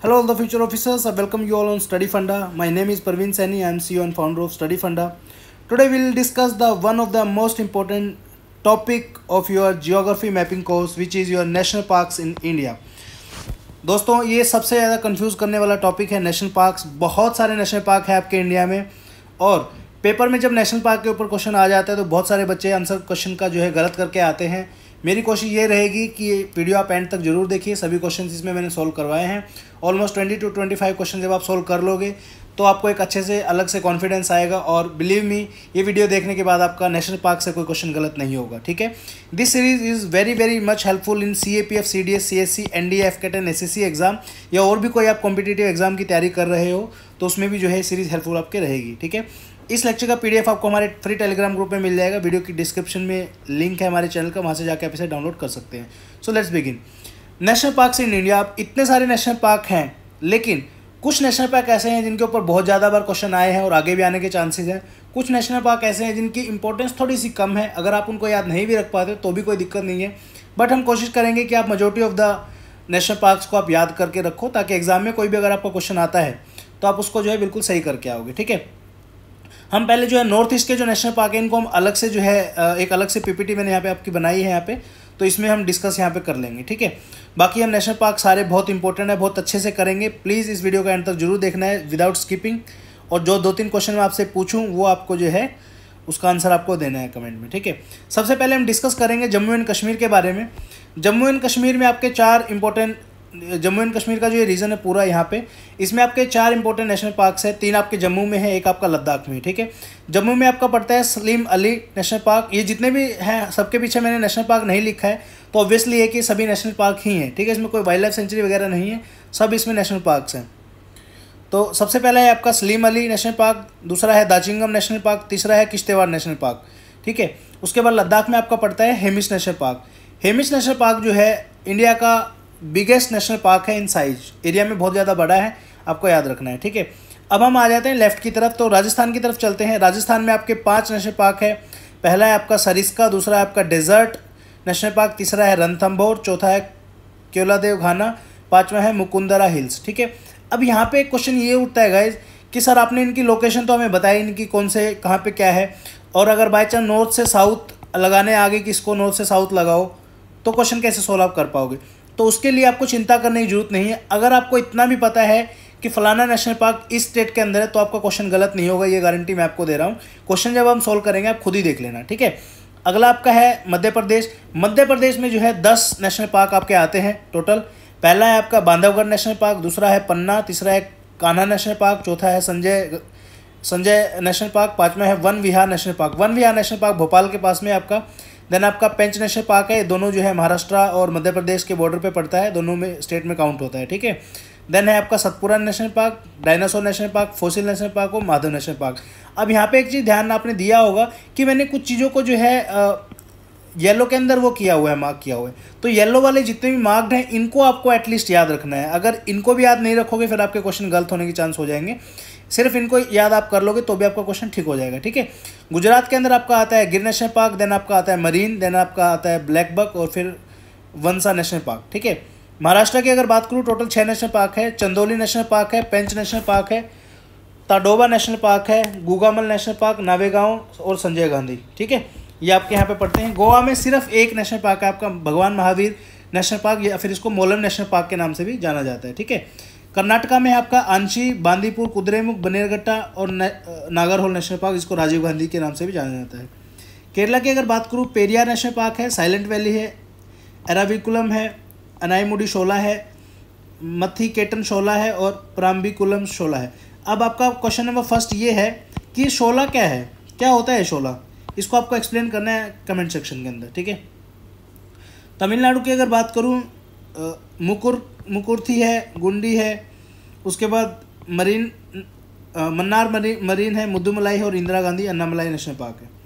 Hello all the future officers, I welcome you all on Study Funda. My name is Parveen Saini, I am CEO and founder of Study Funda. Today we will discuss the one of the most important topic of your geography mapping course which is your national parks in India. दोस्तों ये सबसे ज़्यादा confuse करने वाला topic है national parks बहुत सारे national park हैं आपके इंडिया में और पेपर में जब नेशनल पार्क के ऊपर क्वेश्चन आ जाता है तो बहुत सारे बच्चे आंसर क्वेश्चन का जो है गलत करके आते हैं मेरी कोशिश ये रहेगी कि वीडियो आप एंड तक जरूर देखिए सभी क्वेश्चन इसमें मैंने सोल्व करवाए हैं almost twenty two twenty five question जब आप सोल्व कर लोगे तो आपको एक अच्छे से अलग से कॉन्फिडेंस आएगा और बिलीव मी ये वीडियो देखने के बाद आपका नेशनल पार्क से कोई क्वेश्चन गलत नहीं होगा ठीक है this series is very very much helpful in C A P F C D S C S C N D F CAT N S S C exam या और भी कोई आप कॉम्पिटेटिव एग्ज़ाम की तैयारी कर रहे हो तो उसमें भी जो है सीरीज़ हेल्पफुल आपके रहेगी ठीक है इस लेक्चर का पीडीएफ आपको हमारे फ्री टेलीग्राम ग्रुप में मिल जाएगा वीडियो की डिस्क्रिप्शन में लिंक है हमारे चैनल का वहाँ से जाकर आप इसे डाउनलोड कर सकते हैं so let's begin national park in India आप इतने सारे नेशनल पार्क हैं लेकिन कुछ नेशनल पार्क ऐसे हैं जिनके ऊपर बहुत ज़्यादा बार क्वेश्चन आए हैं और आगे भी आने के चांसेस हैं कुछ नेशनल पार्क ऐसे हैं जिनकी इंपॉर्टेंस थोड़ी सी कम है अगर आप उनको याद नहीं भी रख पाते तो भी कोई दिक्कत नहीं है बट हम कोशिश करेंगे कि आप majority of the national parks को आप याद करके रखो ताकि एग्ज़ाम में कोई भी अगर आपका क्वेश्चन आता है तो आप उसको जो है बिल्कुल सही करके आओगे ठीक है हम पहले जो है नॉर्थ ईस्ट के जो नेशनल पार्क है इनको हम अलग से जो है एक अलग से पीपीटी मैंने यहाँ पे आपकी बनाई है यहाँ पे तो इसमें हम डिस्कस यहाँ पे कर लेंगे ठीक है बाकी हम नेशनल पार्क सारे बहुत इंपॉर्टेंट है बहुत अच्छे से करेंगे प्लीज़ इस वीडियो का एंड तक जरूर देखना है विदाउट स्किपिंग और जो दो तीन क्वेश्चन मैं आपसे पूछूँ वो आपको जो है उसका आंसर आपको देना है कमेंट में ठीक है सबसे पहले हम डिस्कस करेंगे जम्मू एंड कश्मीर के बारे में जम्मू एंड कश्मीर में आपके चार इंपॉर्टेंट जम्मू एंड कश्मीर का जो ये रीजन है पूरा यहाँ पे इसमें आपके चार इंपॉर्टेंट नेशनल पार्क्स हैं तीन आपके जम्मू में है एक आपका लद्दाख में ठीक है जम्मू में आपका पड़ता है सलीम अली नेशनल पार्क ये जितने भी हैं सबके पीछे मैंने नेशनल पार्क नहीं लिखा है तो ऑब्वियसली है कि सभी नेशनल पार्क ही हैं ठीक है इसमें कोई वाइल्ड लाइफ सेंचुरी वगैरह नहीं है सब इसमें नेशनल पार्कस हैं तो सबसे पहला है आपका सलीम अली नेशनल पार्क दूसरा है दाचिंगम नेशनल पार्क तीसरा है किश्तेवाड़ नेशनल पार्क ठीक है उसके बाद लद्दाख में आपका पड़ता है Hemis national park Hemis national park जो है इंडिया का बिगेस्ट नेशनल पार्क है इन साइज एरिया में बहुत ज़्यादा बड़ा है आपको याद रखना है ठीक है अब हम आ जाते हैं लेफ्ट की तरफ तो राजस्थान की तरफ चलते हैं राजस्थान में आपके पाँच नेशनल पार्क है पहला है आपका सरिस्का दूसरा है आपका डेजर्ट नेशनल पार्क तीसरा है रणथम्बोर चौथा है केवलादेव घाना पाँचवा है मुकुंदरा हिल्स ठीक है अब यहाँ पे क्वेश्चन ये उठता है गाइज कि सर आपने इनकी लोकेशन तो हमें बताई इनकी कौन से कहाँ पे क्या है और अगर बाई चांस नॉर्थ से साउथ लगाने आगे कि इसको नॉर्थ से साउथ लगाओ तो क्वेश्चन कैसे सॉल्व कर पाओगे तो उसके लिए आपको चिंता करने की जरूरत नहीं है अगर आपको इतना भी पता है कि फलाना नेशनल पार्क इस स्टेट के अंदर है तो आपका क्वेश्चन गलत नहीं होगा ये गारंटी मैं आपको दे रहा हूँ क्वेश्चन जब हम सॉल्व करेंगे आप खुद ही देख लेना ठीक है अगला आपका है मध्य प्रदेश मध्य प्रदेश में जो है दस नेशनल पार्क आपके आते हैं टोटल पहला है आपका बांधवगढ़ नेशनल पार्क दूसरा है पन्ना तीसरा है कान्हा नेशनल पार्क चौथा है संजय संजय नेशनल पार्क पाँचवा है Van Vihar national park Van Vihar national park Bhopal के पास में आपका देन आपका पेंच नेशनल पार्क है दोनों जो है महाराष्ट्र और मध्य प्रदेश के बॉर्डर पे पड़ता है दोनों में स्टेट में काउंट होता है ठीक है देन है आपका Satpura national park dinosaur national park fossil national park और माधव नेशनल पार्क अब यहाँ पे एक चीज़ ध्यान आपने दिया होगा कि मैंने कुछ चीज़ों को जो है आ, येलो के अंदर वो किया हुआ है मार्क किया हुआ है तो येलो वाले जितने भी मार्क्ड हैं इनको आपको एटलीस्ट याद रखना है अगर इनको भी याद नहीं रखोगे फिर आपके क्वेश्चन गलत होने के चांस हो जाएंगे सिर्फ इनको याद आप कर लोगे तो भी आपका क्वेश्चन ठीक हो जाएगा ठीक है गुजरात के अंदर आपका आता है गिर नेशनल पार्क देन आपका आता है मरीन देन आपका आता है ब्लैक बक और फिर वंसा नेशनल पार्क ठीक है महाराष्ट्र की अगर बात करूँ टोटल छः नेशनल पार्क है चंदौली नेशनल पार्क है पेंच नेशनल पार्क है ताडोबा नेशनल पार्क है गुगामल नेशनल पार्क नावेगांव और संजय गांधी ठीक है ये आपके यहाँ पे पढ़ते हैं गोवा में सिर्फ एक नेशनल पार्क है आपका भगवान महावीर नेशनल पार्क या फिर इसको मोलम नेशनल पार्क के नाम से भी जाना जाता है ठीक है कर्नाटका में आपका आंशी बांदीपुर कुद्रेमुख बनेरगट्टा और न, नागरहोल नेशनल पार्क जिसको राजीव गांधी के नाम से भी जाना जाता है केरला की अगर बात करूँ पेरियार नेशनल पार्क है साइलेंट वैली है एराविकुलम है अनाईमुडी शोला है मथी केटन शोला है और प्राम्बिकुलम शोला है अब आपका क्वेश्चन नंबर फर्स्ट ये है कि शोला क्या है क्या होता है शोला इसको आपको एक्सप्लेन करना है कमेंट सेक्शन के अंदर ठीक है तमिलनाडु की अगर बात करूँ मुकुर थी है गुंडी है उसके बाद मरीन मन्नार मरीन मरीन है मुद्दुमलाई और इंदिरा गांधी अन्नामलाई नेशनल पार्क है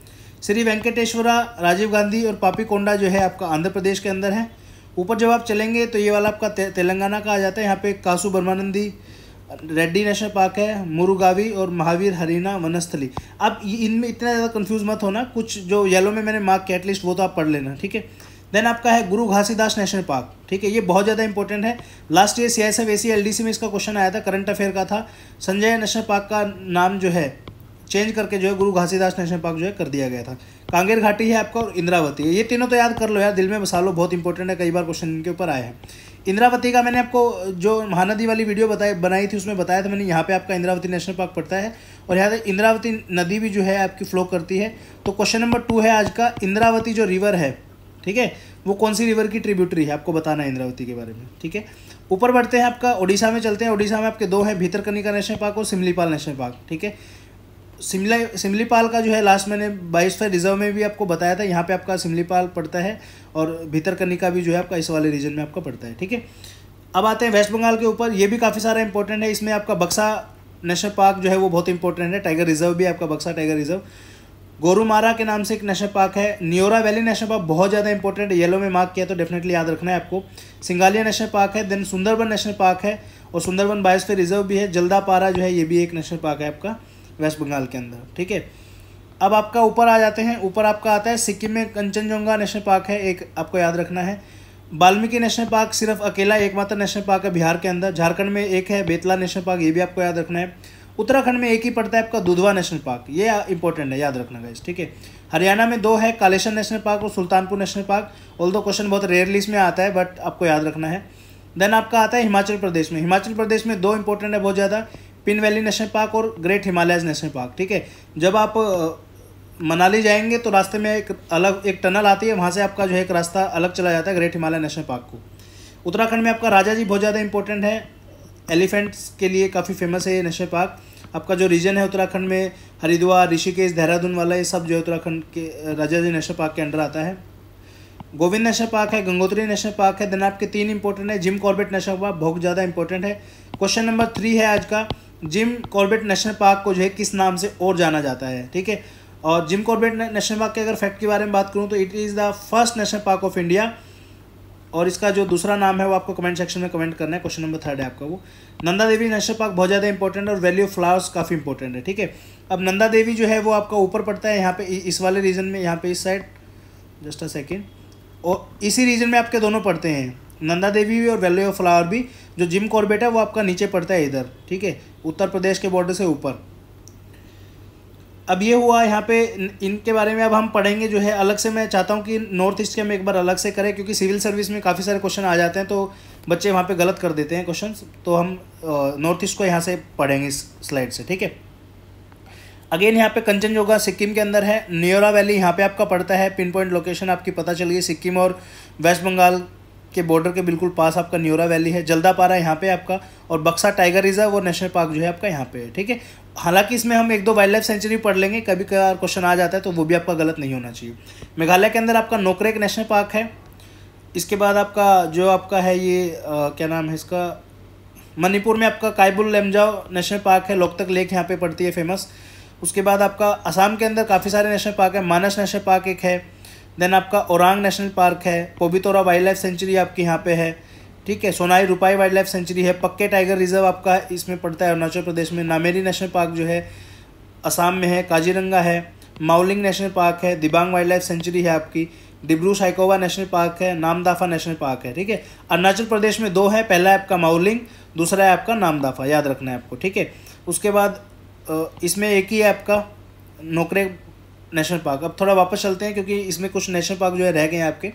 श्री वेंकटेश्वरा राजीव गांधी और पापीकोंडा जो है आपका आंध्र प्रदेश के अंदर है ऊपर जब आप चलेंगे तो ये वाला आपका ते, तेलंगाना का आ जाता है यहाँ पे कासू ब्रह्मानंदी रेड्डी नेशनल पार्क है मुरुगावी और महावीर हरीना वनस्थली अब इनमें इतना ज़्यादा कन्फ्यूज मत होना कुछ जो येलो में मैंने मार्क कैटलिस्ट वो तो आप पढ़ लेना ठीक है देन आपका है गुरु घासीदास नेशनल पार्क ठीक है ये बहुत ज़्यादा इंपॉर्टेंट है last year C S F A C L D C में इसका क्वेश्चन आया था करंट अफेयर का था संजय नेशनल पार्क का नाम जो है चेंज करके जो है गुरु घासीदास नेशनल पार्क जो है कर दिया गया था कांगेर घाटी है आपका और इंद्रावती है ये तीनों तो याद कर लो यार दिल में बसा लो बहुत इंपॉर्टेंट है कई बार क्वेश्चन इनके ऊपर आए हैं इंद्रावती का मैंने आपको जो महानदी वाली वीडियो बताई बनाई थी उसमें बताया था मैंने यहाँ पे आपका इंद्रावती नेशनल पार्क पड़ता है और यहाँ तक इंद्रावती नदी भी जो है आपकी फ्लो करती है तो क्वेश्चन नंबर टू है आज का इंद्रावती जो रिवर है ठीक है वो कौन सी रिवर की ट्रिब्यूटरी है आपको बताना है इंद्रावती के बारे में ठीक है ऊपर बढ़ते हैं आपका ओडिशा में चलते हैं ओडिशा में आपके दो हैं भीतरकनिका नेशनल पार्क और सिमलीपाल नेशनल पार्क ठीक है सिमला सिमलीपाल का जो है लास्ट मैंने बाईसवें रिजर्व में भी आपको बताया था यहाँ पे आपका सिमलीपाल पड़ता है और भीतरकनिका भी जो है आपका इस वाले रीजन में आपका पड़ता है ठीक है अब आते हैं वेस्ट बंगाल के ऊपर ये भी काफ़ी सारा इंपॉर्टेंट है इसमें आपका बक्सा नेशनल पार्क जो है वो बहुत इंपॉर्टेंट है टाइगर रिजर्व भी आपका बक्सा टाइगर रिजर्व गोरुमारा के नाम से एक नेशनल पार्क है न्योरा वैली नेशनल पार्क बहुत ज़्यादा इंपॉर्टेंट येलो में मार्क किया तो डेफिनेटली याद रखना है आपको सिंगालिया नेशनल पार्क है देन सुंदरबन नेशनल पार्क है और सुंदरबन बायोस्फीयर रिजर्व भी है जल्दापारा जो है ये भी एक नेशनल पार्क है आपका वेस्ट बंगाल के अंदर ठीक है अब आपका ऊपर आ जाते हैं ऊपर आपका आता है सिक्किम में कंचनजंगा नेशनल पार्क है एक आपको याद रखना है वाल्मीकि नेशनल पार्क सिर्फ अकेला एकमात्र नेशनल पार्क है बिहार के अंदर झारखंड में एक है बेतला नेशनल पार्क ये भी आपको याद रखना है उत्तराखंड में एक ही पड़ता है आपका दुधवा नेशनल पार्क ये इंपॉर्टेंट है याद रखना गाइस ठीक है हरियाणा में दो है कालेश्वर नेशनल पार्क और सुल्तानपुर नेशनल पार्क ऑल दो क्वेश्चन बहुत रेयरली इसमें आता है बट आपको याद रखना है देन आपका आता है हिमाचल प्रदेश में हिमाचल प्रदेश में दो इंपॉर्टेंट है बहुत ज़्यादा पिन वैली नेशनल पार्क और ग्रेट हिमालयाज नेशनल पार्क ठीक है जब आप मनाली जाएंगे तो रास्ते में एक अलग एक टनल आती है वहाँ से आपका जो है एक रास्ता अलग चला जाता है ग्रेट हिमालय नेशनल पार्क को उत्तराखंड में आपका राजा जी बहुत ज़्यादा इंपॉर्टेंट है एलिफेंट्स के लिए काफ़ी फेमस है ये नेशनल पार्क आपका जो रीजन है उत्तराखंड में हरिद्वार ऋषिकेश देहरादून वाला ये सब जो है उत्तराखंड के राजाजी नेशनल पार्क के अंडर आता है गोविंद नेशनल पार्क है गंगोत्री नेशनल पार्क है देन आपके तीन इंपॉर्टेंट है जिम कॉर्बेट नेशनल पार्क बहुत ज़्यादा इंपॉर्टेंट है क्वेश्चन नंबर थ्री है आज का जिम कॉर्बेट नेशनल पार्क को जो है किस नाम से और जाना जाता है ठीक है और जिम कॉर्बेट नेशनल पार्क के अगर फैक्ट के बारे में बात करूँ तो it is the first national park of India और इसका जो दूसरा नाम है वो आपको कमेंट सेक्शन में कमेंट करना है क्वेश्चन नंबर थर्ड है आपका वो नंदा देवी नेशनल पार्क बहुत ज़्यादा इंपॉर्टेंट है और वैल्यू ऑफ फ्लावर्स काफ़ी इंपॉर्टेंट है ठीक है अब नंदा देवी जो है वो आपका ऊपर पड़ता है यहाँ पे इस वाले रीजन में यहाँ पे इस साइड जस्ट अ सेकेंड और इसी रीजन में आपके दोनों पढ़ते हैं नंदा देवी भी और वैली ऑफ फ्लावर भी जो जिम कॉर्बेट है वो आपका नीचे पड़ता है इधर ठीक है उत्तर प्रदेश के बॉर्डर से ऊपर अब ये हुआ यहाँ पे इनके बारे में अब हम पढ़ेंगे जो है अलग से मैं चाहता हूँ कि नॉर्थ ईस्ट के हम एक बार अलग से करें क्योंकि सिविल सर्विस में काफ़ी सारे क्वेश्चन आ जाते हैं तो बच्चे वहाँ पे गलत कर देते हैं क्वेश्चन तो हम नॉर्थ ईस्ट को यहाँ से पढ़ेंगे इस स्लाइड से ठीक है अगेन यहाँ पे कंचनजोगा सिक्किम के अंदर है न्योरा वैली यहाँ पर आपका पड़ता है पिन पॉइंट लोकेशन आपकी पता चल गई सिक्किम और वेस्ट बंगाल के बॉर्डर के बिल्कुल पास आपका न्योरा वैली है जल्दापारा यहाँ पे आपका और बक्सा टाइगर रिजर्व और नेशनल पार्क जो है आपका यहाँ पे है ठीक है हालांकि इसमें हम एक दो वाइल्ड लाइफ सेंचुरी पढ़ लेंगे कभी कभार क्वेश्चन आ जाता है तो वो भी आपका गलत नहीं होना चाहिए मेघालय के अंदर आपका नोकरेक नेशनल पार्क है इसके बाद आपका जो आपका है ये आ, क्या नाम है इसका मणिपुर में आपका काइबुल लेमजाओ नेशनल पार्क है लोकतक लेक यहाँ पे पड़ती है फेमस उसके बाद आपका असम के अंदर काफ़ी सारे नेशनल पार्क है मानस नेशनल पार्क एक है देन आपका औरंग नेशनल पार्क है पोबितोरा वाइल्ड लाइफ सेंचुरी आपके यहाँ पे है ठीक है सोनाई रुपाई वाइल्ड लाइफ सेंचुरी है पक्के टाइगर रिजर्व आपका इसमें पड़ता है अरुणाचल प्रदेश में नामेरी नेशनल पार्क जो है असम में है काजीरंगा है माउलिंग नेशनल पार्क है दिबांग वाइल्ड लाइफ सेंचुरी है आपकी डिब्रू साइकोवा नेशनल पार्क है नामदाफा नेशनल पार्क है ठीक है अरुणाचल प्रदेश में दो है पहला है आपका माउलिंग दूसरा है आपका नामदाफा याद रखना है आपको ठीक है उसके बाद इसमें एक ही है आपका नोकरे नेशनल पार्क अब थोड़ा वापस चलते हैं क्योंकि इसमें कुछ नेशनल पार्क जो है रह गए हैं आपके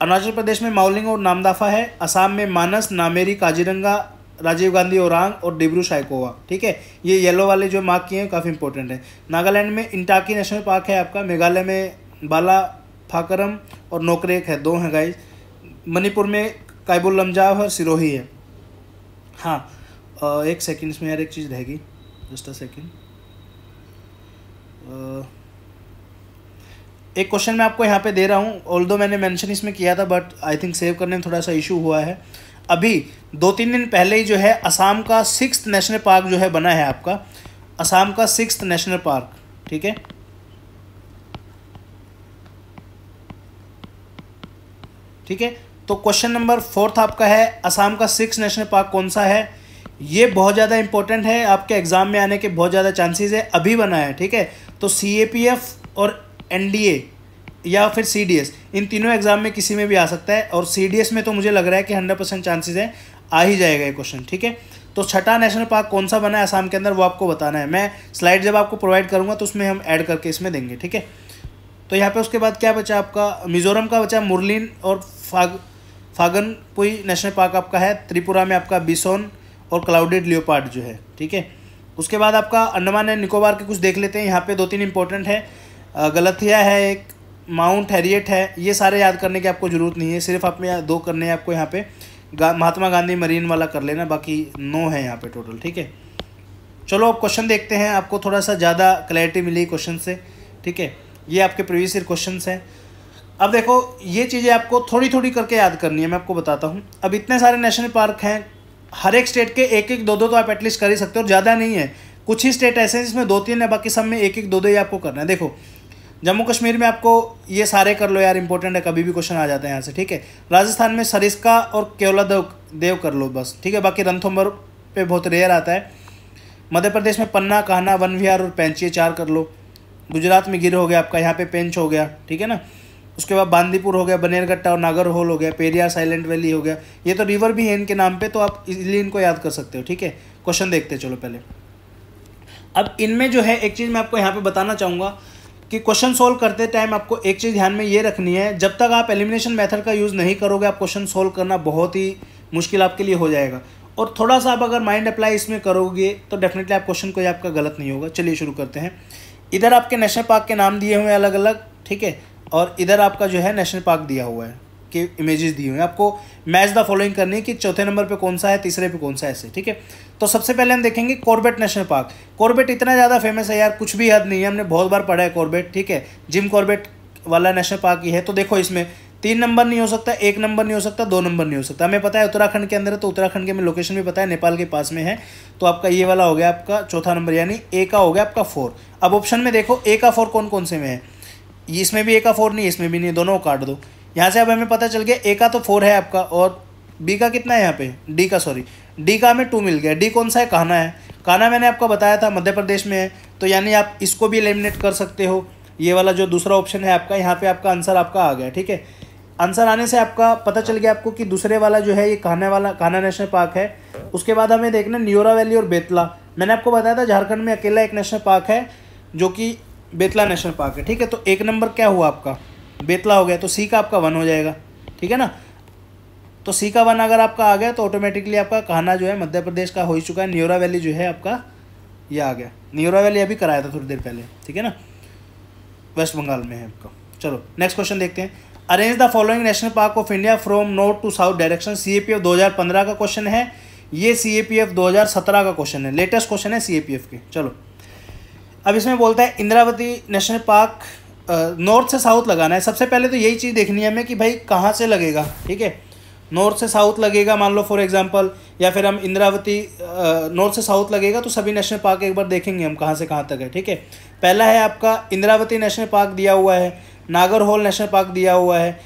अरुणाचल प्रदेश में माउलिंग और नामदाफा है असम में मानस नामेरी काजीरंगा राजीव गांधी औरंग और डिब्रू शाइकोवा ठीक है ये येलो वाले जो मार्क किए हैं काफ़ी इंपॉर्टेंट है नागालैंड में इंटाकी नेशनल पार्क है आपका मेघालय में बाला फाकरम और नोकरेक है दो हैं गाइज मणिपुर में काइबुल लमजाव और सिरोही है हाँ एक सेकेंड इसमें यार एक चीज़ रहेगी जस्ट अ सेकेंड एक क्वेश्चन मैं आपको यहाँ पे दे रहा हूँ ऑल मैंने मेंशन इसमें किया था बट आई थिंक सेव करने में थोड़ा सा इशू हुआ है अभी दो तीन दिन पहले ही जो है असम का सिक्स नेशनल पार्क जो है बना है आपका असम का सिक्स नेशनल पार्क ठीक है ठीक है तो क्वेश्चन नंबर फोर्थ आपका है असम का सिक्स नेशनल पार्क कौन सा है ये बहुत ज़्यादा इंपॉर्टेंट है आपके एग्ज़ाम में आने के बहुत ज़्यादा चांसेस है अभी बना है ठीक है तो सी और एनडीए या फिर सी इन तीनों एग्ज़ाम में किसी में भी आ सकता है और सी में तो मुझे लग रहा है कि हंड्रेड परसेंट चांसेज है आ ही जाएगा ये क्वेश्चन ठीक है तो छठा नेशनल पार्क कौन सा बना है आसाम के अंदर वो आपको बताना है मैं स्लाइड जब आपको प्रोवाइड करूँगा तो उसमें हम ऐड करके इसमें देंगे ठीक है तो यहाँ पे उसके बाद क्या बचा आपका मिजोरम का बचा मुरलिन और फाग फागन कोई नेशनल पार्क आपका है त्रिपुरा में आपका बिसोन और क्लाउडेड लियोपार्ड जो है ठीक है उसके बाद आपका अंडमान एंड निकोबार के कुछ देख लेते हैं यहाँ पे दो तीन इंपॉर्टेंट है गलथिया है एक माउंट हैरियट है ये सारे याद करने की आपको ज़रूरत नहीं है सिर्फ आपने दो करने हैं आपको यहाँ पे गा, महात्मा गांधी मरीन वाला कर लेना बाकी नो है यहाँ पे टोटल ठीक है चलो अब क्वेश्चन देखते हैं आपको थोड़ा सा ज़्यादा क्लैरिटी मिली क्वेश्चन से ठीक है ये आपके प्रीवियस ईयर क्वेश्चन हैं अब देखो ये चीज़ें आपको थोड़ी थोड़ी करके याद करनी है मैं आपको बताता हूँ अब इतने सारे नेशनल पार्क हैं हर एक स्टेट के एक एक दो दो तो आप एटलीस्ट कर ही सकते हो और ज़्यादा नहीं है कुछ ही स्टेट ऐसे हैं जिसमें दो तीन है बाकी सब में एक एक दो दो ही आपको करना है देखो जम्मू कश्मीर में आपको ये सारे कर लो यार इंपॉर्टेंट है कभी भी क्वेश्चन आ जाता है यहाँ से ठीक है राजस्थान में सरिस्का और केवला देव देव कर लो बस ठीक है बाकी रणथुम्बर पे बहुत रेयर आता है मध्य प्रदेश में पन्ना कहना वन विहार और पेंच ये चार कर लो गुजरात में गिर हो गया आपका यहाँ पे पेंच हो गया ठीक है ना उसके बाद बांदीपुर हो गया बनेरगट्टा और नागरहोल हो गया पेरियार साइलेंट वैली हो गया ये तो रिवर भी है इनके नाम पे तो आप इजिली इनको याद कर सकते हो ठीक है क्वेश्चन देखते चलो पहले अब इनमें जो है एक चीज़ मैं आपको यहाँ पे बताना चाहूँगा कि क्वेश्चन सोल्व करते टाइम आपको एक चीज़ ध्यान में ये रखनी है जब तक आप एलिमिनेशन मेथड का यूज़ नहीं करोगे आप क्वेश्चन सोल्व करना बहुत ही मुश्किल आपके लिए हो जाएगा और थोड़ा सा आप अगर माइंड अप्लाई इसमें करोगे तो डेफिनेटली आप क्वेश्चन कोई आपका गलत नहीं होगा चलिए शुरू करते हैं इधर आपके नेशनल पार्क के नाम दिए हुए हैं अलग अलग ठीक है और इधर आपका जो है नेशनल पार्क दिया हुआ है के इमेजेस दिए हुए हैं आपको मैच द फॉलोइंग करनी है कि चौथे नंबर पे कौन सा है तीसरे पे कौन सा है ऐसे ठीक है तो सबसे पहले हम देखेंगे कॉर्बेट नेशनल पार्क कॉर्बेट इतना ज़्यादा फेमस है यार कुछ भी हद नहीं है हमने बहुत बार पढ़ा है कॉर्बेट ठीक है जिम कॉर्बेट वाला नेशनल पार्क ही है तो देखो इसमें तीन नंबर नहीं हो सकता एक नंबर नहीं हो सकता दो नंबर नहीं हो सकता हमें पता है उत्तराखंड के अंदर है तो उत्तराखंड के में लोकेशन भी पता है नेपाल के पास में है तो आपका ये वाला हो गया आपका चौथा नंबर यानी ए का हो गया आपका फोर अब ऑप्शन में देखो ए का फोर कौन कौन से में है इसमें भी ए का फोर नहीं इसमें भी नहीं दोनों काट दो यहाँ से अब हमें पता चल गया ए का तो फोर है आपका और बी का कितना है यहाँ पे डी का सॉरी डी का हमें टू मिल गया डी कौन सा है कहना है कहना मैंने आपको बताया था मध्य प्रदेश में है तो यानी आप इसको भी एलिमिनेट कर सकते हो ये वाला जो दूसरा ऑप्शन है आपका यहाँ पे आपका आंसर आपका आ गया ठीक है आंसर आने से आपका पता चल गया आपको कि दूसरे वाला जो है ये कहना वाला कहना नेशनल पार्क है उसके बाद हमें देखना न्योरा वैली और बेतला मैंने आपको बताया था झारखंड में अकेला एक नेशनल पार्क है जो कि बेतला नेशनल पार्क है ठीक है तो एक नंबर क्या हुआ आपका बेतला हो गया तो सी का आपका वन हो जाएगा ठीक है ना तो सी का वन अगर आपका आ गया तो ऑटोमेटिकली आपका कहना जो है मध्य प्रदेश का हो ही चुका है न्योरा वैली जो है आपका ये आ गया न्योरा वैली अभी कराया था थोड़ी देर पहले ठीक है ना वेस्ट बंगाल में है आपका चलो नेक्स्ट क्वेश्चन देखते हैं arrange the following national park of India from north to south direction C A P F दो हज़ार पंद्रह का क्वेश्चन है ये सी ए पी एफ दो हज़ार सत्रह का क्वेश्चन है लेटेस्ट क्वेश्चन है सी ए पी एफ के चलो अब इसमें बोलता है इंद्रावती नेशनल पार्क नॉर्थ से साउथ लगाना है सबसे पहले तो यही चीज़ देखनी है हमें कि भाई कहाँ से लगेगा ठीक है नॉर्थ से साउथ लगेगा मान लो फॉर एग्जांपल या फिर हम इंद्रावती नॉर्थ से साउथ लगेगा तो सभी नेशनल पार्क एक बार देखेंगे हम कहाँ से कहाँ तक है ठीक है पहला है आपका इंद्रावती नेशनल पार्क दिया हुआ है नागर हॉल नेशनल पार्क दिया हुआ है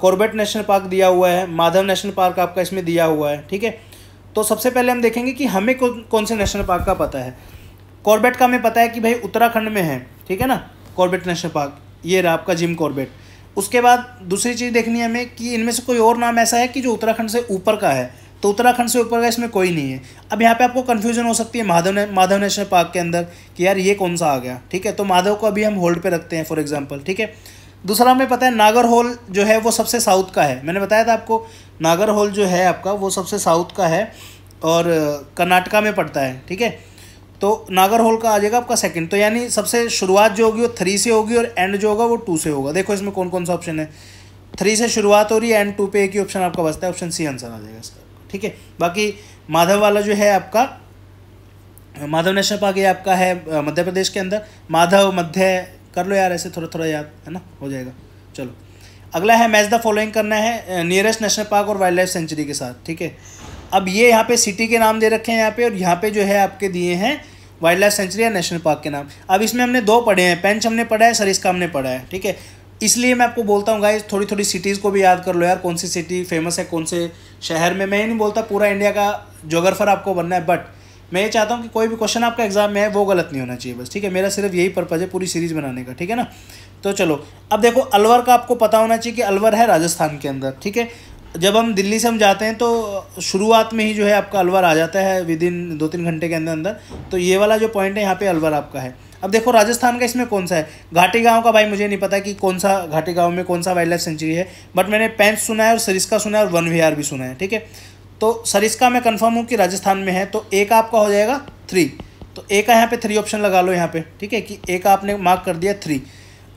कॉर्बेट नेशनल पार्क दिया हुआ है माधव नेशनल पार्क आपका इसमें दिया हुआ है ठीक है तो सबसे पहले हम देखेंगे कि हमें कौन कौन से नेशनल पार्क का पता है कॉर्बेट का हमें पता है कि भाई उत्तराखंड में है ठीक है ना कॉर्बेट नेशनल पार्क ये रहा आपका जिम कॉर्बेट उसके बाद दूसरी चीज़ देखनी है हमें कि इनमें से कोई और नाम ऐसा है कि जो उत्तराखंड से ऊपर का है तो उत्तराखंड से ऊपर का इसमें कोई नहीं है अब यहाँ पे आपको कन्फ्यूजन हो सकती है माधव ने, माधव नेशनल पार्क के अंदर कि यार ये कौन सा आ गया ठीक है तो माधव को अभी हम होल्ड पे रखते हैं फॉर एग्जांपल ठीक है दूसरा हमें पता है नागर होल जो है वो सबसे साउथ का है मैंने बताया था आपको नागर हॉल जो है आपका वो सबसे साउथ का है और कर्नाटका में पड़ता है ठीक है तो नागर होल का आ जाएगा आपका सेकंड तो यानी सबसे शुरुआत जो होगी वो थ्री से होगी और एंड जो होगा वो टू से होगा देखो इसमें कौन कौन सा ऑप्शन है थ्री से शुरुआत हो रही है एंड टू पे एक ही ऑप्शन आपका बचता है ऑप्शन सी आंसर आ जाएगा इसका ठीक है बाकी माधव वाला जो है आपका माधव नेशनल पार्क ये आपका है मध्य प्रदेश के अंदर माधव मध्य कर लो यार ऐसे थोड़ा थोड़ा याद है ना हो जाएगा चलो अगला है मैच द फॉलोइंग करना है नियरेस्ट नेशनल पार्क और वाइल्ड लाइफ सेंचुरी के साथ ठीक है अब ये यहाँ पे सिटी के नाम दे रखे हैं यहाँ पे और यहाँ पे जो है आपके दिए हैं वाइल्ड लाइफ सेंचुरी या नेशनल पार्क के नाम अब इसमें हमने दो पढ़े हैं पेंच हमने पढ़ा है सरिस्का हमने पढ़ा है ठीक है इसलिए मैं आपको बोलता हूँ गाइज थोड़ी थोड़ी सिटीज़ को भी याद कर लो यार कौन सी सिटी फेमस है कौन से शहर में मैं ये नहीं बोलता पूरा इंडिया का जोग्राफर आपको बनना है बट मैं ये चाहता हूँ कि कोई भी क्वेश्चन आपका एग्जाम में है वो गलत नहीं होना चाहिए बस ठीक है मेरा सिर्फ यही पर्पज़ है पूरी सीरीज़ बनाने का ठीक है ना तो चलो अब देखो अलवर का आपको पता होना चाहिए कि अलवर है राजस्थान के अंदर ठीक है जब हम दिल्ली से हम जाते हैं तो शुरुआत में ही जो है आपका अलवर आ जाता है विद इन दो तीन घंटे के अंदर अंदर तो ये वाला जो पॉइंट है यहाँ पे अलवर आपका है अब देखो राजस्थान का इसमें कौन सा है घाटी गांव का भाई मुझे नहीं पता कि कौन सा घाटी गांव में कौन सा वाइल्ड लाइफ सेंचुरी है बट मैंने पैंच सुना है और सरिस्का सुना है और वन विहार भी सुना है ठीक है तो सरिस्का मैं कन्फर्म हूँ कि राजस्थान में है तो ए का आपका हो जाएगा थ्री तो ए का यहाँ पर थ्री ऑप्शन लगा लो यहाँ पे ठीक है कि ए का आपने मार्क कर दिया थ्री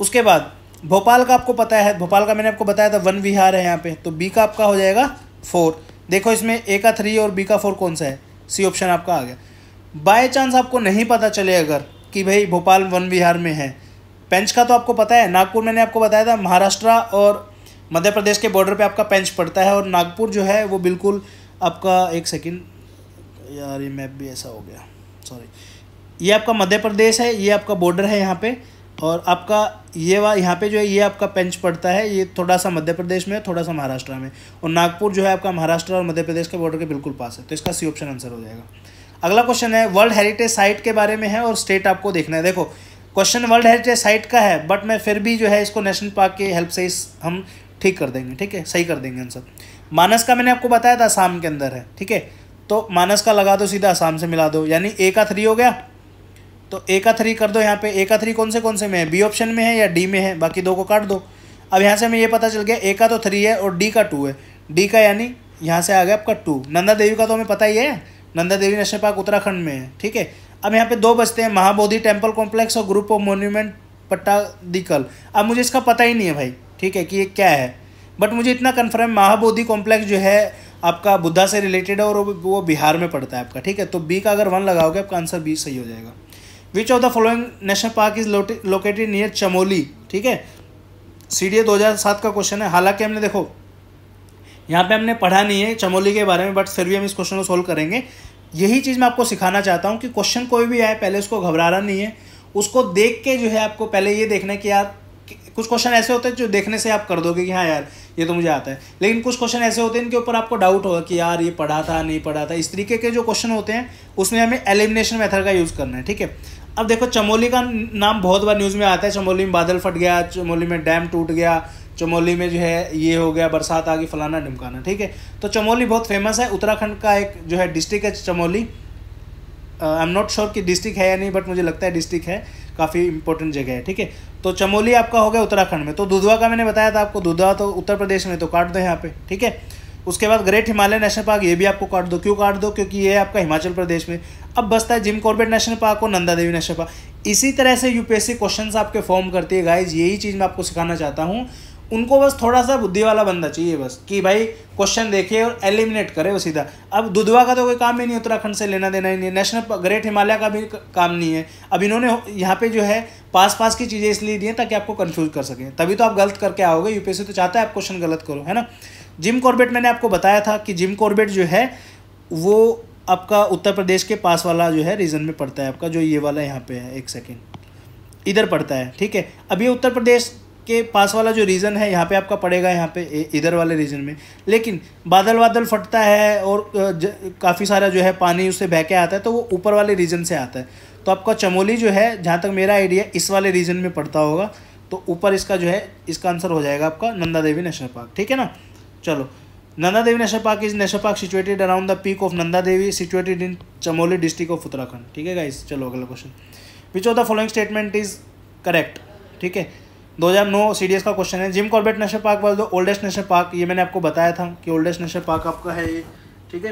उसके बाद भोपाल का आपको पता है भोपाल का मैंने आपको बताया था वन विहार है यहाँ पे तो बी का आपका हो जाएगा फोर देखो इसमें ए का थ्री और बी का फोर कौन सा है सी ऑप्शन आपका आ गया बाय चांस आपको नहीं पता चले अगर कि भाई भोपाल वन विहार में है पेंच का तो आपको पता है नागपुर मैंने आपको बताया था महाराष्ट्र और मध्य प्रदेश के बॉर्डर पर आपका पेंच पड़ता है और नागपुर जो है वो बिल्कुल आपका एक सेकेंड यार ये मैप भी ऐसा हो गया सॉरी ये आपका मध्य प्रदेश है ये आपका बॉर्डर है यहाँ पर और आपका ये वा यहाँ पे जो है ये आपका पेंच पड़ता है ये थोड़ा सा मध्य प्रदेश में थोड़ा सा महाराष्ट्र में और नागपुर जो है आपका महाराष्ट्र और मध्य प्रदेश के बॉर्डर के बिल्कुल पास है तो इसका सी ऑप्शन आंसर हो जाएगा अगला क्वेश्चन है वर्ल्ड हेरिटेज साइट के बारे में है और स्टेट आपको देखना है देखो क्वेश्चन वर्ल्ड हेरिटेज साइट का है बट मैं फिर भी जो है इसको नेशनल पार्क की हेल्प से इस हम ठीक कर देंगे ठीक है सही कर देंगे आंसर मानस का मैंने आपको बताया था आसाम के अंदर है ठीक है तो मानस का लगा दो सीधा आसाम से मिला दो यानी ए का थ्री हो गया तो ए का थ्री कर दो यहाँ पे ए का थ्री कौन से कौन से में है बी ऑप्शन में है या डी में है बाकी दो को काट दो अब यहाँ से हमें ये पता चल गया ए का तो थ्री है और डी का टू है डी का यानी यहाँ से आ गया आपका टू नंदा देवी का तो हमें पता ही है नंदा देवी नेशनल पार्क उत्तराखंड में है ठीक है अब यहाँ पे दो बचते हैं महाबोधि टेम्पल कॉम्प्लेक्स और group of monument Pattadakal अब मुझे इसका पता ही नहीं है भाई ठीक है कि ये क्या है बट मुझे इतना कन्फर्म महाबोधि कॉम्प्लेक्स जो है आपका बुद्धा से रिलेटेड है और वो बिहार में पड़ता है आपका ठीक है तो बी का अगर वन लगाओगे आपका आंसर बी सही हो जाएगा which of the following national park is located near Chamoli ठीक है सी डी का क्वेश्चन है हालांकि हमने देखो यहाँ पे हमने पढ़ा नहीं है चमोली के बारे में बट फिर भी हम इस क्वेश्चन को सोल्व करेंगे यही चीज़ मैं आपको सिखाना चाहता हूँ कि क्वेश्चन कोई भी आए पहले उसको घबराना नहीं है उसको देख के जो है आपको पहले ये देखना है कि यार कुछ क्वेश्चन ऐसे होते हैं जो देखने से आप कर दोगे कि हाँ यार ये तो मुझे आता है लेकिन कुछ क्वेश्चन ऐसे होते हैं इनके ऊपर आपको डाउट होगा कि यार ये पढ़ा था नहीं पढ़ा था इस तरीके के जो क्वेश्चन होते हैं उसमें हमें एलिमिनेशन मेथड का यूज़ करना है ठीक है अब देखो चमोली का नाम बहुत बार न्यूज़ में आता है चमोली में बादल फट गया चमोली में डैम टूट गया चमोली में जो है ये हो गया बरसात आ गई फलाना ढिमकाना ठीक है तो चमोली बहुत फेमस है उत्तराखंड का एक जो है डिस्ट्रिक्ट है Chamoli I am not sure कि डिस्ट्रिक्ट है या नहीं बट मुझे लगता है डिस्ट्रिक्ट है काफ़ी इंपॉर्टेंट जगह है ठीक है तो चमोली आपका हो गया उत्तराखंड में तो दुधवा का मैंने बताया था आपको दुधवा तो उत्तर प्रदेश में तो काट दो यहाँ पे ठीक है उसके बाद ग्रेट हिमालय नेशनल पार्क ये भी आपको काट दो क्यों काट दो क्योंकि ये आपका हिमाचल प्रदेश में अब बसता है जिम कॉर्बेट नेशनल पार्क और नंदा देवी नेशनल पार्क इसी तरह से यूपीएससी क्वेश्चंस आपके फॉर्म करती है गाइज यही चीज़ मैं आपको सिखाना चाहता हूँ उनको बस थोड़ा सा बुद्धि वाला बंदा चाहिए बस कि भाई क्वेश्चन देखे और एलिमिनेट करे वो सीधा अब दुधवा का तो कोई काम ही नहीं उत्तराखंड से लेना देना ही नहीं है नेशनल ग्रेट हिमालय का भी काम नहीं है अब इन्होंने यहाँ पे जो है पास पास की चीज़ें इसलिए दी हैं ताकि आपको कन्फ्यूज कर सकें तभी तो आप गलत करके आओगे यूपीएससी तो चाहता है आप क्वेश्चन गलत करो है ना जिम कॉर्बेट मैंने आपको बताया था कि जिम कॉर्बेट जो है वो आपका उत्तर प्रदेश के पास वाला जो है रीजन में पड़ता है आपका जो ये वाला यहाँ पे है एक सेकेंड इधर पड़ता है ठीक है अब ये उत्तर प्रदेश के पास वाला जो रीज़न है यहाँ पे आपका पड़ेगा यहाँ पे इधर वाले रीजन में लेकिन बादल बादल फटता है और काफ़ी सारा जो है पानी उससे बह के आता है तो वो ऊपर वाले रीजन से आता है तो आपका चमोली जो है जहाँ तक मेरा आइडिया इस वाले रीजन में पड़ता होगा तो ऊपर इसका जो है इसका आंसर हो जाएगा आपका नंदा देवी नेशनल पार्क ठीक है ना चलो Nanda Devi national park is national park situated around the peak of Nanda Devi situated in Chamoli district of Uttarakhand ठीक है गाइस चलो अगला question which of the following statement is correct ठीक है 2009 सीडीएस का क्वेश्चन है Jim Corbett national park was the oldest national park ये मैंने आपको बताया था कि ओल्डेस्ट नेशनल पार्क आपका है ये ठीक है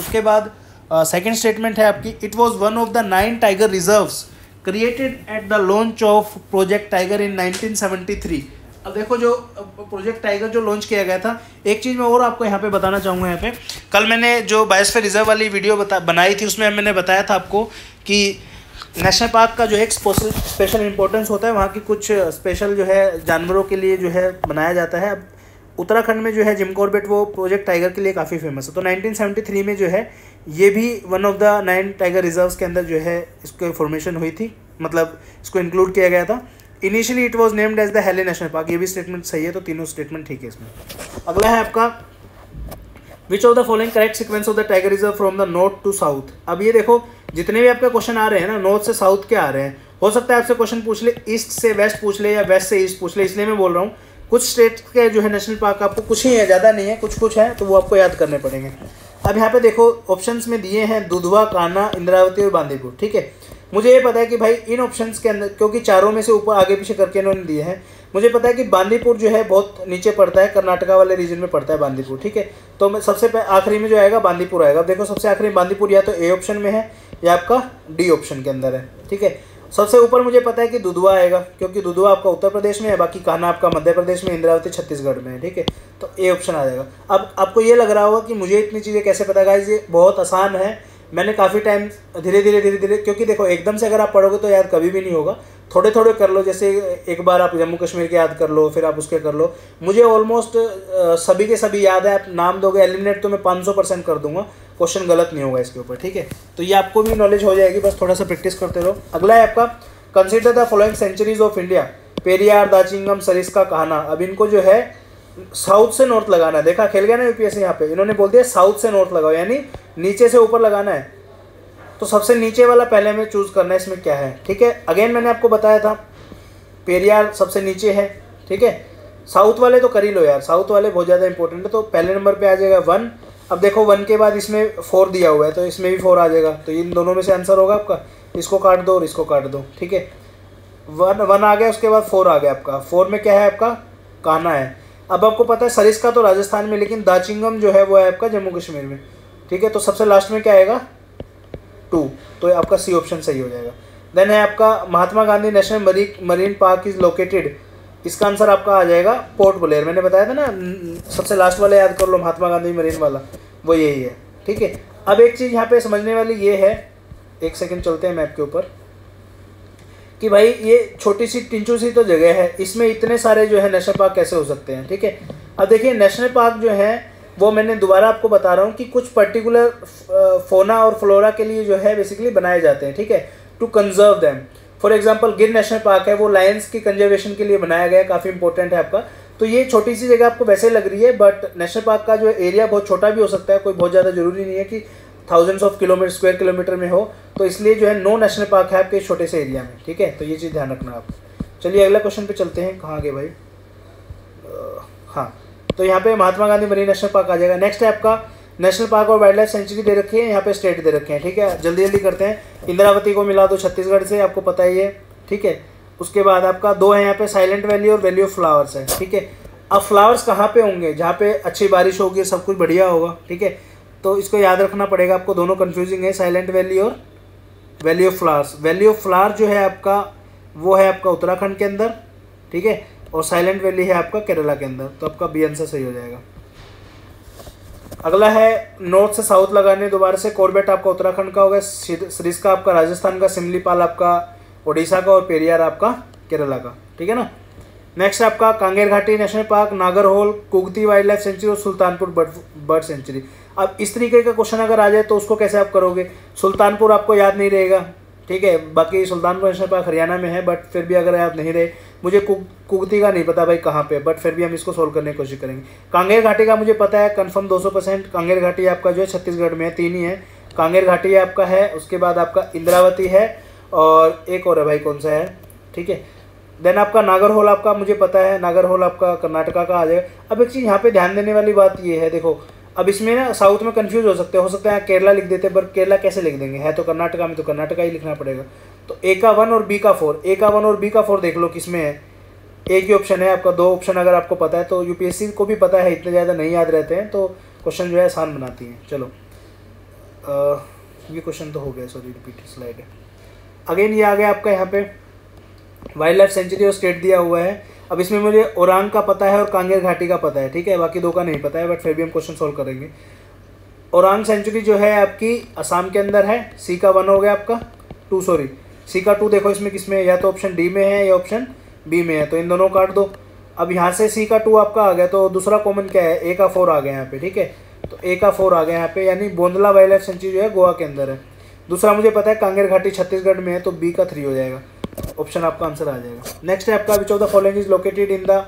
उसके बाद सेकेंड uh, स्टेटमेंट है आपकी it was one of the nine tiger reserves created at the launch of project tiger in 1973 अब देखो जो प्रोजेक्ट टाइगर जो लॉन्च किया गया था एक चीज़ मैं और आपको यहाँ पे बताना चाहूँगा यहाँ पे कल मैंने जो बायोस्फीयर रिजर्व वाली वीडियो बता बनाई थी उसमें मैंने बताया था आपको कि नेशनल पार्क का जो है एक स्पेशल स्पेशल इंपॉर्टेंस होता है वहाँ की कुछ स्पेशल जो है जानवरों के लिए जो है बनाया जाता है अब उत्तराखंड में जो है जिम कॉर्बेट वो प्रोजेक्ट टाइगर के लिए काफ़ी फेमस है तो 1973 में जो है ये भी one of the nine tiger reserves के अंदर जो है इसको फॉर्मेशन हुई थी मतलब इसको इंक्लूड किया गया था initially it was named as the Hailey national park ये भी स्टेटमेंट सही है तो तीनों स्टेटमेंट ठीक है इसमें अगला है आपका which of the following correct sequence of the tiger reserve from the north to south अब ये देखो जितने भी आपके क्वेश्चन आ रहे हैं ना नॉर्थ से साउथ के आ रहे हैं हो सकता है आपसे क्वेश्चन पूछ ले ईस्ट से वेस्ट पूछ ले या वेस्ट से ईस्ट पूछ ले इसलिए मैं बोल रहा हूँ कुछ स्टेट के जो है नेशनल पार्क आपको कुछ ही है ज़्यादा नहीं है कुछ कुछ है तो वो आपको याद करने पड़ेंगे अब यहाँ पे देखो ऑप्शंस में दिए हैं दुधवा काना इंद्रावती और बांदीपुर ठीक है मुझे ये पता है कि भाई इन ऑप्शंस के अंदर क्योंकि चारों में से ऊपर आगे पीछे करके इन्होंने दिए हैं मुझे पता है कि बांदीपुर जो है बहुत नीचे पड़ता है कर्नाटका वाले रीजन में पड़ता है बांदीपुर ठीक है तो मैं सबसे आखिरी में जो आएगा बांदीपुर आएगा देखो सबसे आखिरी बांदीपुर या तो ए ऑप्शन में है या आपका डी ऑप्शन के अंदर है ठीक है सबसे ऊपर मुझे पता है कि दुधवा आएगा क्योंकि दुधवा आपका उत्तर प्रदेश में है बाकी कहना आपका मध्य प्रदेश में इंद्रावती छत्तीसगढ़ में है ठीक है तो ए ऑप्शन आ जाएगा अब आपको ये लग रहा होगा कि मुझे इतनी चीज़ें कैसे पता गाइज ये बहुत आसान है मैंने काफ़ी टाइम धीरे धीरे धीरे धीरे क्योंकि देखो एकदम से अगर आप पढ़ोगे तो याद कभी भी नहीं होगा थोड़े थोड़े कर लो जैसे एक बार आप जम्मू कश्मीर के याद कर लो फिर आप उसके कर लो मुझे ऑलमोस्ट सभी के सभी याद है आप नाम दोगे एलिमिनेट तो मैं पाँच सौ परसेंट कर दूंगा क्वेश्चन गलत नहीं होगा इसके ऊपर ठीक है तो ये आपको भी नॉलेज हो जाएगी बस थोड़ा सा प्रैक्टिस करते रहो अगला है आपका consider the following sanctuaries of India Periyar Dachigam Sariska Kanha अब इनको जो है साउथ से नॉर्थ लगाना है देखा खेल गया ना यूपीएससी यहाँ पे इन्होंने बोल दिया साउथ से नॉर्थ लगाओ यानी नीचे से ऊपर लगाना है तो सबसे नीचे वाला पहले हमें चूज़ करना है इसमें क्या है ठीक है अगेन मैंने आपको बताया था पेरियार सबसे नीचे है ठीक है साउथ वाले तो कर ही लो यार साउथ वाले बहुत ज़्यादा इंपॉर्टेंट है तो पहले नंबर पे आ जाएगा वन अब देखो वन के बाद इसमें फोर दिया हुआ है तो इसमें भी फोर आ जाएगा तो इन दोनों में से आंसर होगा आपका इसको काट दो और इसको काट दो ठीक है वन वन आ गया उसके बाद फोर आ गया आपका फोर में क्या है आपका काना है अब आपको पता है सरिस्का तो राजस्थान में लेकिन दाचिंगम जो है वो है आपका जम्मू कश्मीर में ठीक है तो सबसे लास्ट में क्या आएगा टू तो ये आपका सी ऑप्शन सही हो जाएगा देन है आपका महात्मा गांधी नेशनल मरी मरीन पार्क इज लोकेटेड इसका आंसर आपका आ जाएगा पोर्ट ब्लेयर मैंने बताया था ना सबसे लास्ट वाला याद कर लो महात्मा गांधी मरीन वाला वो यही है ठीक है अब एक चीज़ यहाँ पे समझने वाली ये है एक सेकंड चलते हैं मैप के ऊपर कि भाई ये छोटी सी टिंचू सी तो जगह है इसमें इतने सारे जो है नेशनल पार्क कैसे हो सकते हैं ठीक है अब देखिए नेशनल पार्क जो है वो मैंने दोबारा आपको बता रहा हूँ कि कुछ पर्टिकुलर फोना और फ्लोरा के लिए जो है बेसिकली बनाए जाते हैं ठीक है to conserve them for example Gir national park है वो लायंस की कंजर्वेशन के लिए बनाया गया काफ़ी इंपॉर्टेंट है आपका तो ये छोटी सी जगह आपको वैसे लग रही है बट नेशनल पार्क का जो एरिया बहुत छोटा भी हो सकता है कोई बहुत ज़्यादा जरूरी नहीं है कि thousands of kilometre square kilometre में हो तो इसलिए जो है नो नेशनल पार्क है आपके छोटे से एरिया में ठीक है तो ये चीज़ ध्यान रखना आप चलिए अगला क्वेश्चन पे चलते हैं कहाँ आगे भाई आ, हाँ तो यहाँ पे Mahatma Gandhi marine national park आ जाएगा नेक्स्ट है आपका नेशनल पार्क और वाइल्ड लाइफ सेंचुरी दे रखी है यहाँ पे स्टेट दे रखे हैं ठीक है जल्दी जल्दी करते हैं इंद्रावती को मिला दो छत्तीसगढ़ से आपको पता ही है ठीक है उसके बाद आपका दो है यहाँ पे साइलेंट वैली और वैली ऑफ फ्लावर्स है ठीक है अब फ्लावर्स कहाँ पे होंगे जहाँ पे अच्छी बारिश होगी सब कुछ बढ़िया होगा ठीक है तो इसको याद रखना पड़ेगा आपको दोनों कन्फ्यूजिंग है साइलेंट वैली और valley of flowers valley of flower जो है आपका वो है आपका उत्तराखंड के अंदर ठीक है और साइलेंट वैली है आपका केरला के अंदर तो आपका बी आंसर सही हो जाएगा अगला है नॉर्थ से साउथ लगाने दोबारा से कोरबेट आपका उत्तराखंड का होगा सीरीज का आपका राजस्थान का सिमलीपाल आपका ओडिशा का और पेरियार आपका केरला का ठीक है ना नेक्स्ट आपका Kanger Ghati national park Nagarhole Kugti wildlife sanctuary और सुल्तानपुर बर्ड बर्ड सेंचुरी अब इस तरीके का क्वेश्चन अगर आ जाए तो उसको कैसे आप करोगे सुल्तानपुर आपको याद नहीं रहेगा ठीक है बाकी सुल्तानपुर नेशनल पार्क हरियाणा में है बट फिर भी अगर याद नहीं रहे मुझे कुगती का नहीं पता भाई कहाँ पे बट फिर भी हम इसको सोल्व करने की कोशिश करेंगे कांगेर घाटी का मुझे पता है कन्फर्म 200 परसेंट कांगेर घाटी आपका जो है छत्तीसगढ़ में है तीन ही है कांगेर घाटी आपका है उसके बाद आपका इंद्रावती है और एक और है भाई कौन सा है ठीक है देन आपका नागर होल आपका मुझे पता है नागर होल आपका कर्नाटका का आ जाएगा अब एक चीज़ यहाँ पे ध्यान देने वाली बात ये है देखो अब इसमें ना साउथ में कन्फ्यूज हो सकते हो सकता है केरला लिख देते पर केरला कैसे लिख देंगे है तो कर्नाटका में तो कर्नाटका ही लिखना पड़ेगा तो ए का वन और बी का फोर ए का वन और बी का फोर देख लो किसमें है एक ही ऑप्शन है आपका दो ऑप्शन अगर आपको पता है तो यूपीएससी को भी पता है इतने ज़्यादा नहीं याद रहते हैं तो क्वेश्चन जो है आसान बनाती हैं चलो आ, ये क्वेश्चन तो हो गया सॉरी रिपीट स्लाइड है अगेन ये आ गया आपका यहाँ पे वाइल्ड लाइफ सेंचुरी और स्टेट दिया हुआ है अब इसमें मुझे ओरान का पता है और कांगेर घाटी का पता है ठीक है बाकी दो का नहीं पता है बट फिर भी हम क्वेश्चन सोल्व करेंगे ओरान सेंचुरी जो है आपकी असम के अंदर है सी का वन हो गया आपका टू सॉरी सी का टू देखो इसमें किसमें या तो ऑप्शन डी में है या ऑप्शन बी में है तो इन दोनों काट दो अब यहाँ से सी का टू आपका आ गया तो दूसरा कॉमन क्या है ए का फोर आ गया यहाँ पे ठीक है तो ए का फोर आ गया यहाँ पे यानी बोंदला वाइल्ड लाइफ सेंचुरी जो है गोवा के अंदर है दूसरा मुझे पता है कांगेर घाटी छत्तीसगढ़ में है तो बी का थ्री हो जाएगा ऑप्शन आपका आंसर आ जाएगा नेक्स्ट है आपका which of the following is located in the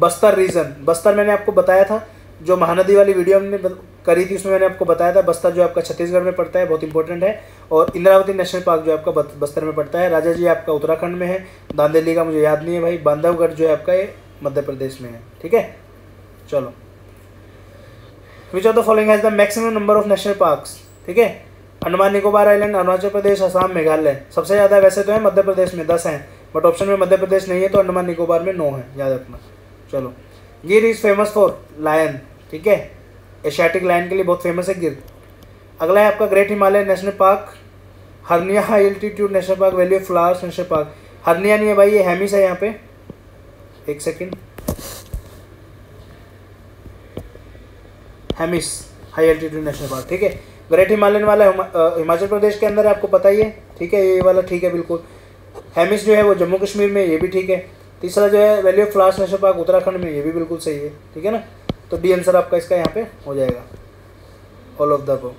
Bastar region Bastar मैंने आपको बताया था जो महानदी वाली वीडियो हमने करी थी उसमें मैंने आपको बताया था बस्तर जो आपका छत्तीसगढ़ में पड़ता है बहुत इंपॉर्टेंट है और इंद्रावती नेशनल पार्क जो आपका बस्तर में पड़ता है राजा जी आपका उत्तराखंड में है दांदेली का मुझे याद नहीं है भाई बांधवगढ़ जो है आपका ये मध्य प्रदेश में है ठीक है चलो which of the following has the maximum number of national park ठीक है अंडमान निकोबार आइलैंड अरुणाचल प्रदेश असम मेघालय सबसे ज़्यादा वैसे तो है मध्य प्रदेश में दस हैं बट ऑप्शन में मध्य प्रदेश नहीं है तो अंडमान निकोबार में नौ है याद रखना चलो गिर इज़ फेमस फॉर लायन ठीक है एशियाटिक लायन के लिए बहुत फेमस है गिर अगला है आपका ग्रेट हिमालय नेशनल पार्क हरनिया high altitude national park valley of flowers national park हरनिया नहीं है भाई ये हैमिस है यहाँ पे एक second Hemis high altitude national park ठीक है ग्रेट हिमालयन वाला हिमाचल प्रदेश के अंदर है आपको पता ही है ठीक है ये वाला ठीक है बिल्कुल हेमिस जो है वो जम्मू कश्मीर में ये भी ठीक है तीसरा जो है valley of flowers national park Uttarakhand में ये भी बिल्कुल सही है ठीक है ना तो डी आंसर आपका इसका यहाँ पे हो जाएगा ऑल ऑफ द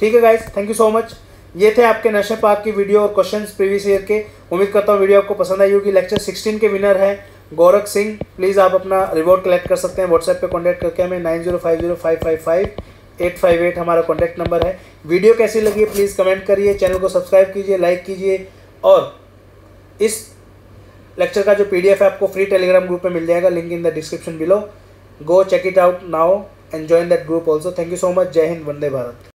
ठीक है guys thank you so much ये थे आपके नेशनल पार्क की वीडियो और क्वेश्चन प्रीवियस ईयर के उम्मीद करता हूँ वीडियो आपको पसंद आई होगी लेक्चर सिक्सटीन के विनर है गौरख सिंह प्लीज़ आप अपना रिवॉर्ड कलेक्ट कर सकते हैं व्हाट्सएप पर कॉन्टैक्ट करके हमें nine zero five zero five five five eight five eight हमारा कॉन्टैक्ट नंबर है वीडियो कैसी लगी प्लीज़ कमेंट करिए चैनल को सब्सक्राइब कीजिए लाइक कीजिए और इस लेक्चर का जो पीडीएफ है आपको फ्री टेलीग्राम ग्रुप में मिल जाएगा link in the description below go check it out now and join that group also thank you so much जय हिंद वंदे भारत